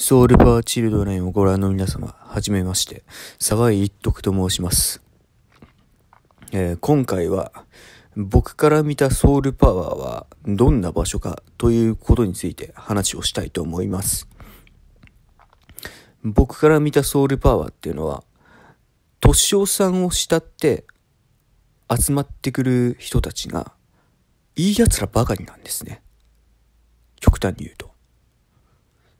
ソウルパーチルドレンをご覧の皆様、はじめまして、沢井一徳と申します。えー、今回は、僕から見たソウルパワーはどんな場所かということについて話をしたいと思います。僕から見たソウルパワーっていうのは、敏夫さんを慕って集まってくる人たちが、いい奴らばかりなんですね。極端に言うと。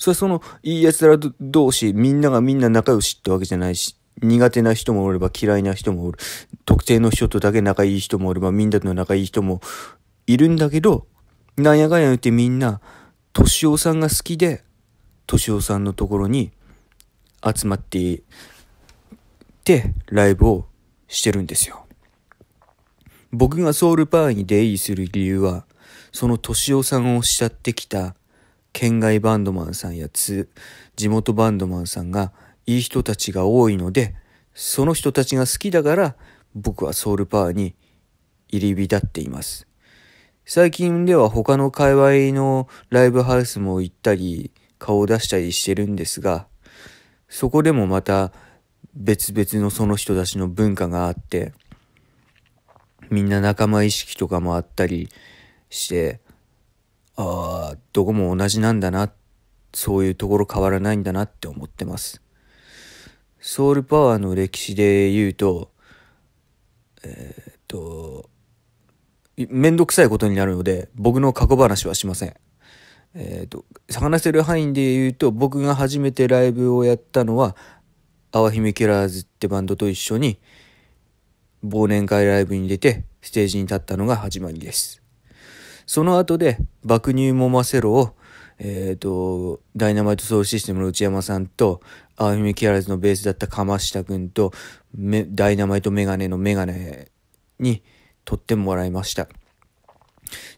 それはその、いい奴ら同士、みんながみんな仲良しってわけじゃないし、苦手な人もおれば嫌いな人もおる。特定の人とだけ仲いい人もおれば、みんなと仲いい人もいるんだけど、なんやかんや言ってみんな、敏夫さんが好きで、敏夫さんのところに集まってってライブをしてるんですよ。僕がソウルパーに出入りする理由は、その敏夫さんを慕ってきた県外バンドマンさんや地元バンドマンさんがいい人たちが多いので、その人たちが好きだから僕はソウルパワーに入り浸っています。最近では他の界隈のライブハウスも行ったり、顔を出したりしてるんですが、そこでもまた別々のその人たちの文化があって、みんな仲間意識とかもあったりして、あどこも同じなんだなそういうところ変わらないんだなって思ってますソウルパワーの歴史で言うとえー、っと面倒くさいことになるので僕の過去話はしませんえー、っと話せる範囲で言うと僕が初めてライブをやったのは「アワヒメキラーズ」ってバンドと一緒に忘年会ライブに出てステージに立ったのが始まりですその後で、爆乳もませろを、えっ、ー、と、ダイナマイトソウルシステムの内山さんと、アーミミキアラズのベースだった鎌下くんと、ダイナマイトメガネのメガネに撮ってもらいました。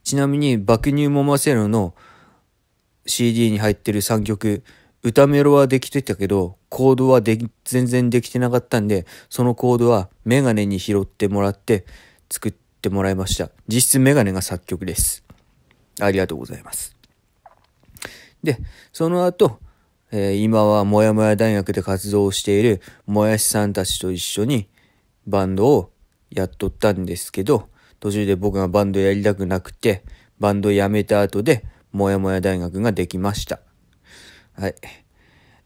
ちなみに、爆乳もませろの CD に入ってる3曲、歌メロはできてたけど、コードはで全然できてなかったんで、そのコードはメガネに拾ってもらって作っってもらいました。実質メガネが作曲です。ありがとうございます。で、その後、えー、今はもやもや大学で活動しているもやしさんたちと一緒にバンドをやっとったんですけど、途中で僕がバンドやりたくなくて、バンド辞めた後で、もやもや大学ができました。はい。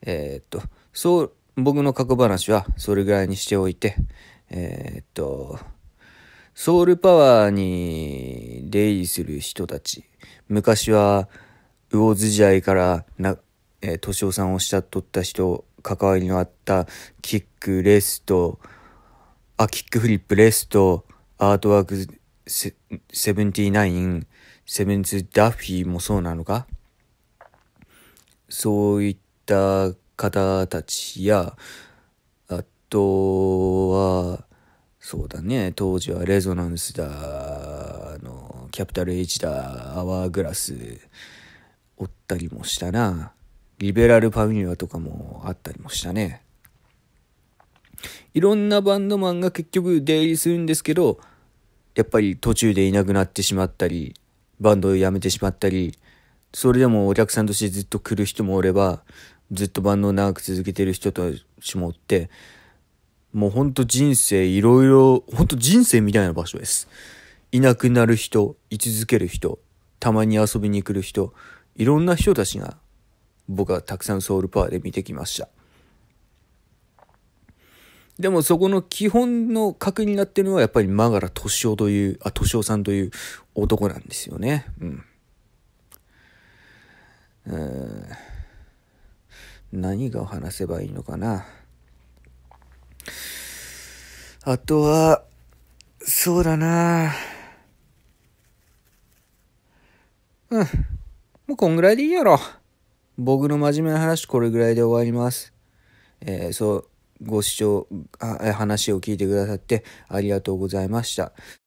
えー、っと、そう、僕の過去話はそれぐらいにしておいて、えー、っと、ソウルパワーに出入りする人たち。昔は、魚津時代からな、えー、敏さんを慕っとった人、関わりのあったキック、レスト、あ、キックフリップ、レスト、アートワークセ、セブンティナイン、セブンツ・ダッフィーもそうなのかそういった方たちや、あと、そうだね、当時はレゾナンスだ、あの、キャピタル H だ、アワーグラス、おったりもしたな。リベラルファミリアとかもあったりもしたね。いろんなバンドマンが結局出入りするんですけど、やっぱり途中でいなくなってしまったり、バンドを辞めてしまったり、それでもお客さんとしてずっと来る人もおれば、ずっとバンドを長く続けてる人たちもおって、もうほんと人生いろいろ、ほんと人生みたいな場所です。いなくなる人、居続ける人、たまに遊びに来る人、いろんな人たちが僕はたくさんソウルパワーで見てきました。でもそこの基本の核になってるのはやっぱりマガラ敏夫という、あ、敏夫さんという男なんですよね。うん。うん何が話せばいいのかな。あとは、そうだなうん。もうこんぐらいでいいやろ。僕の真面目な話これぐらいで終わります。えー、そう、ご視聴、あ話を聞いてくださってありがとうございました。